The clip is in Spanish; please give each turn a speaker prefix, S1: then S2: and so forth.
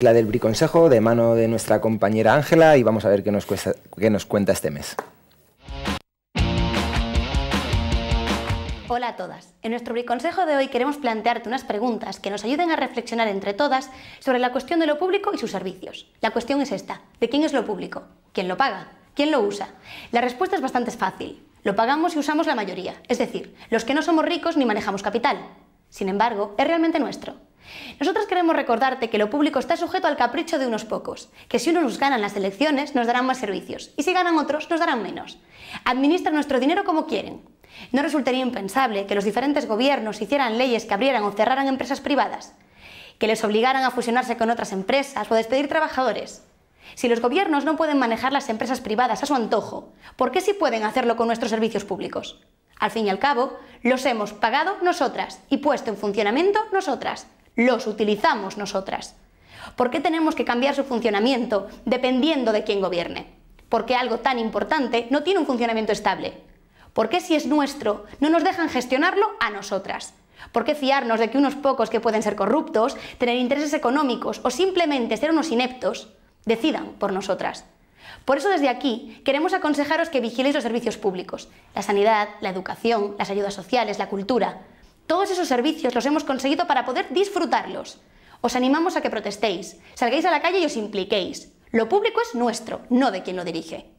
S1: la del Briconsejo de mano de nuestra compañera Ángela y vamos a ver qué nos, cuenta este mes. Hola a todas. En nuestro briconsejo de hoy queremos plantearte unas preguntas que nos ayuden a reflexionar entre todas sobre la cuestión de lo público y sus servicios. La cuestión es esta, ¿de quién es lo público? ¿Quién lo paga? ¿Quién lo usa? La respuesta es bastante fácil. Lo pagamos y usamos la mayoría, es decir, los que no somos ricos ni manejamos capital. Sin embargo, es realmente nuestro. Nosotros queremos recordarte que lo público está sujeto al capricho de unos pocos, que si uno nos ganan las elecciones nos darán más servicios y si ganan otros nos darán menos. Administran nuestro dinero como quieren. No resultaría impensable que los diferentes gobiernos hicieran leyes que abrieran o cerraran empresas privadas, que les obligaran a fusionarse con otras empresas o despedir trabajadores. Si los gobiernos no pueden manejar las empresas privadas a su antojo, ¿por qué sí pueden hacerlo con nuestros servicios públicos? Al fin y al cabo, los hemos pagado nosotras y puesto en funcionamiento nosotras los utilizamos nosotras. ¿Por qué tenemos que cambiar su funcionamiento dependiendo de quién gobierne? ¿Por qué algo tan importante no tiene un funcionamiento estable? ¿Por qué si es nuestro no nos dejan gestionarlo a nosotras? ¿Por qué fiarnos de que unos pocos que pueden ser corruptos, tener intereses económicos o simplemente ser unos ineptos decidan por nosotras? Por eso desde aquí queremos aconsejaros que vigiléis los servicios públicos, la sanidad, la educación, las ayudas sociales, la cultura, todos esos servicios los hemos conseguido para poder disfrutarlos. Os animamos a que protestéis, salgáis a la calle y os impliquéis. Lo público es nuestro, no de quien lo dirige.